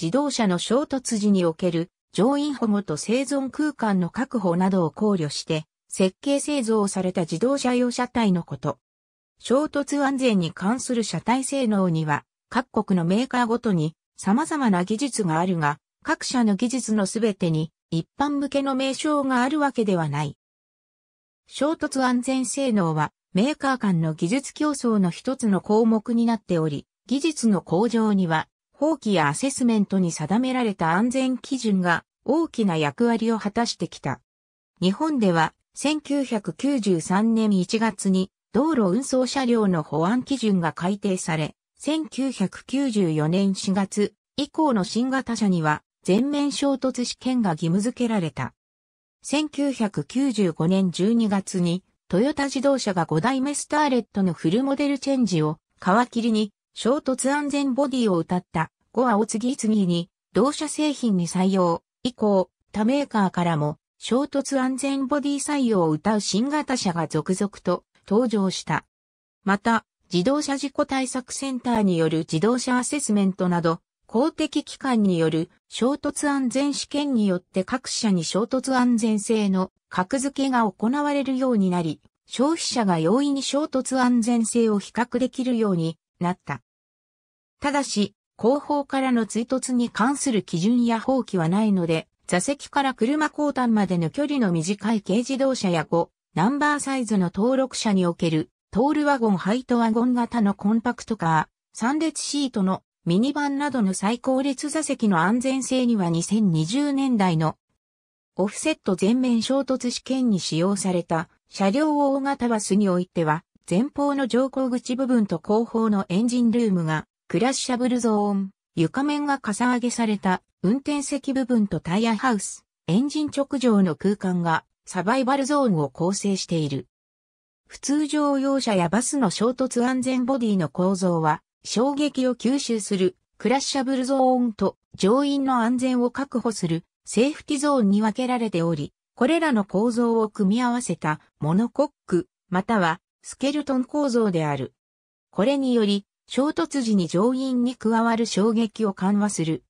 自動車の衝突時における乗員保護と生存空間の確保などを考慮して、設計製造された自動車用車体のこと。衝突安全に関する車体性能には、各国のメーカーごとに様々な技術があるが、各社の技術のすべてに一般向けの名称があるわけではない。衝突安全性能は、メーカー間の技術競争の一つの項目になっており、技術の向上には法規やアセスメントに定められた安全基準が大きな役割を果たしてきた。日本では1993年1月に道路運送車両の保安基準が改定され、1994年4月以降の新型車には全面衝突試験が義務付けられた。1995年12月にトヨタ自動車が5代目スターレットのフルモデルチェンジを皮切りに衝突安全ボディを歌った5話を次々に、同社製品に採用、以降、他メーカーからも、衝突安全ボディ採用を謳う新型車が続々と登場した。また、自動車事故対策センターによる自動車アセスメントなど、公的機関による衝突安全試験によって各社に衝突安全性の格付けが行われるようになり、消費者が容易に衝突安全性を比較できるようになった。ただし、後方からの追突に関する基準や放棄はないので、座席から車後端までの距離の短い軽自動車や5、ナンバーサイズの登録車における、トールワゴンハイトワゴン型のコンパクトカー、3列シートのミニバンなどの最高列座席の安全性には2020年代のオフセット全面衝突試験に使用された車両を大型バスにおいては前方の乗降口部分と後方のエンジンルームがクラッシャブルゾーン、床面がかさ上げされた運転席部分とタイヤハウス、エンジン直上の空間がサバイバルゾーンを構成している。普通乗用車やバスの衝突安全ボディの構造は衝撃を吸収するクラッシャブルゾーンと乗員の安全を確保するセーフティゾーンに分けられており、これらの構造を組み合わせたモノコックまたはスケルトン構造である。これにより衝突時に乗員に加わる衝撃を緩和する。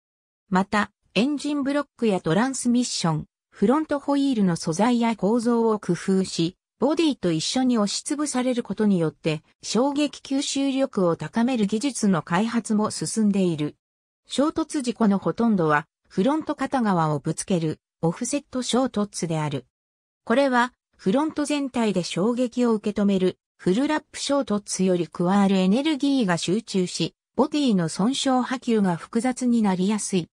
また、エンジンブロックやトランスミッション、フロントホイールの素材や構造を工夫し、ボディと一緒に押しつぶされることによって、衝撃吸収力を高める技術の開発も進んでいる。衝突事故のほとんどは、フロント片側をぶつける、オフセット衝突である。これは、フロント全体で衝撃を受け止める、フルラップ衝突より加わるエネルギーが集中し、ボディの損傷波及が複雑になりやすい。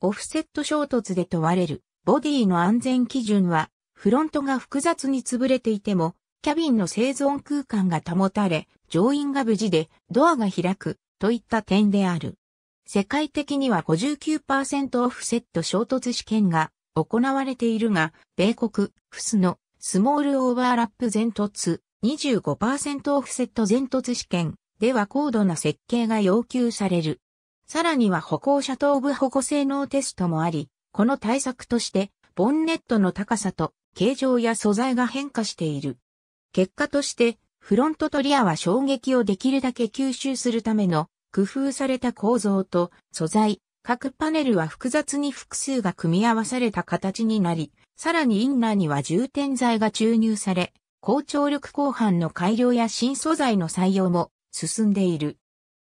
オフセット衝突で問われる、ボディの安全基準は、フロントが複雑に潰れていても、キャビンの生存空間が保たれ、乗員が無事で、ドアが開く、といった点である。世界的には59%オフセット衝突試験が行われているが、米国、フスのスモールオーバーラップ全突25%オフセット全突試験では高度な設計が要求される。さらには歩行者頭部保護性能テストもあり、この対策としてボンネットの高さと形状や素材が変化している。結果としてフロントとリアは衝撃をできるだけ吸収するための工夫された構造と素材、各パネルは複雑に複数が組み合わされた形になり、さらにインナーには充填剤が注入され、高張力鋼板の改良や新素材の採用も進んでいる。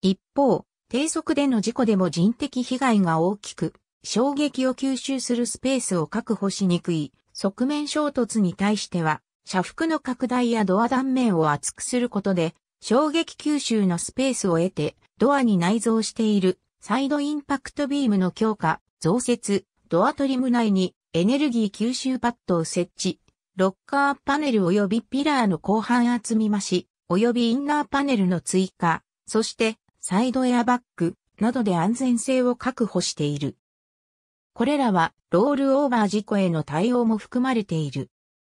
一方、低速での事故でも人的被害が大きく、衝撃を吸収するスペースを確保しにくい側面衝突に対しては、車幅の拡大やドア断面を厚くすることで、衝撃吸収のスペースを得て、ドアに内蔵しているサイドインパクトビームの強化、増設、ドアトリム内にエネルギー吸収パッドを設置、ロッカーパネル及びピラーの後半厚み増し、及びインナーパネルの追加、そしてサイドエアバッグなどで安全性を確保している。これらはロールオーバー事故への対応も含まれている。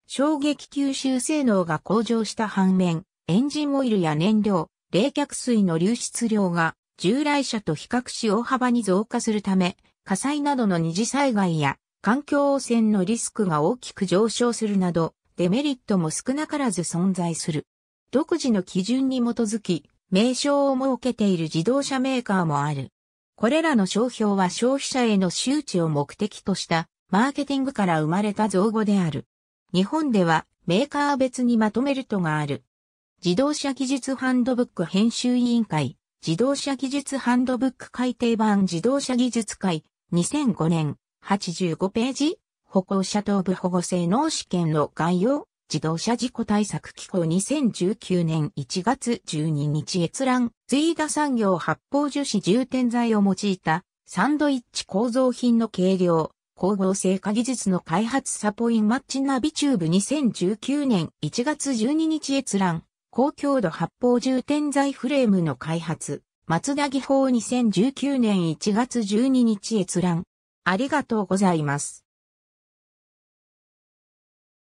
衝撃吸収性能が向上した反面、エンジンオイルや燃料、冷却水の流出量が従来車と比較し大幅に増加するため、火災などの二次災害や環境汚染のリスクが大きく上昇するなど、デメリットも少なからず存在する。独自の基準に基づき、名称を設けている自動車メーカーもある。これらの商標は消費者への周知を目的としたマーケティングから生まれた造語である。日本ではメーカー別にまとめるとがある。自動車技術ハンドブック編集委員会、自動車技術ハンドブック改訂版自動車技術会、2005年、85ページ、歩行者頭部保護性能試験の概要、自動車事故対策機構2019年1月12日閲覧、追加産業発泡樹脂充填剤を用いた、サンドイッチ構造品の軽量、光合成化技術の開発サポインマッチナビチューブ2019年1月12日閲覧、高強度発泡充填剤フレームの開発、松田技法2019年1月12日閲覧、ありがとうございます。